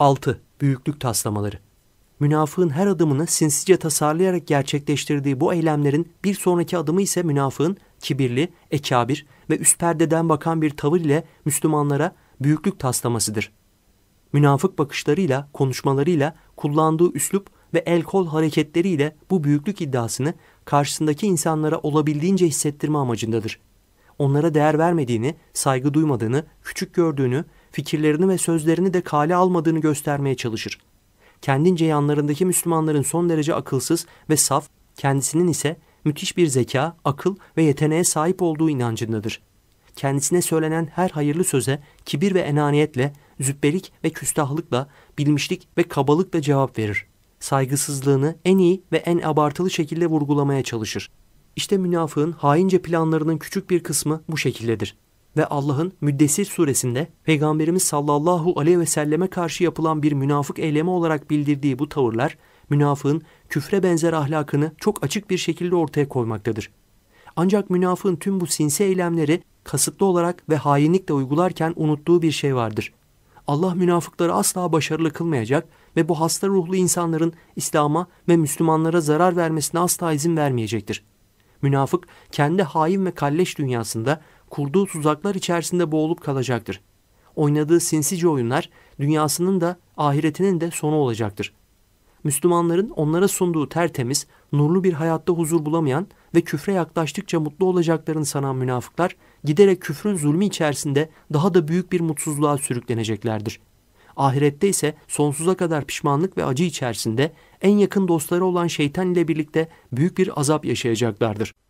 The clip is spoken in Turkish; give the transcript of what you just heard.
6. Büyüklük taslamaları Münafığın her adımını sinsice tasarlayarak gerçekleştirdiği bu eylemlerin bir sonraki adımı ise münafığın kibirli, ekabir ve üst perdeden bakan bir tavır ile Müslümanlara büyüklük taslamasıdır. Münafık bakışlarıyla, konuşmalarıyla, kullandığı üslup ve el kol hareketleriyle bu büyüklük iddiasını karşısındaki insanlara olabildiğince hissettirme amacındadır. Onlara değer vermediğini, saygı duymadığını, küçük gördüğünü fikirlerini ve sözlerini de kale almadığını göstermeye çalışır. Kendince yanlarındaki Müslümanların son derece akılsız ve saf, kendisinin ise müthiş bir zeka, akıl ve yeteneğe sahip olduğu inancındadır. Kendisine söylenen her hayırlı söze kibir ve enaniyetle, züppelik ve küstahlıkla, bilmişlik ve kabalıkla cevap verir. Saygısızlığını en iyi ve en abartılı şekilde vurgulamaya çalışır. İşte münafığın haince planlarının küçük bir kısmı bu şekildedir ve Allah'ın Müddessir suresinde Peygamberimiz sallallahu aleyhi ve selleme karşı yapılan bir münafık eyleme olarak bildirdiği bu tavırlar, münafığın küfre benzer ahlakını çok açık bir şekilde ortaya koymaktadır. Ancak münafığın tüm bu sinsi eylemleri kasıtlı olarak ve hainlikle uygularken unuttuğu bir şey vardır. Allah münafıkları asla başarılı kılmayacak ve bu hasta ruhlu insanların İslam'a ve Müslümanlara zarar vermesine asla izin vermeyecektir. Münafık kendi hain ve kalleş dünyasında kurduğu tuzaklar içerisinde boğulup kalacaktır. Oynadığı sinsice oyunlar dünyasının da ahiretinin de sonu olacaktır. Müslümanların onlara sunduğu tertemiz, nurlu bir hayatta huzur bulamayan ve küfre yaklaştıkça mutlu olacaklarını sanan münafıklar giderek küfrün zulmü içerisinde daha da büyük bir mutsuzluğa sürükleneceklerdir. Ahirette ise sonsuza kadar pişmanlık ve acı içerisinde en yakın dostları olan şeytan ile birlikte büyük bir azap yaşayacaklardır.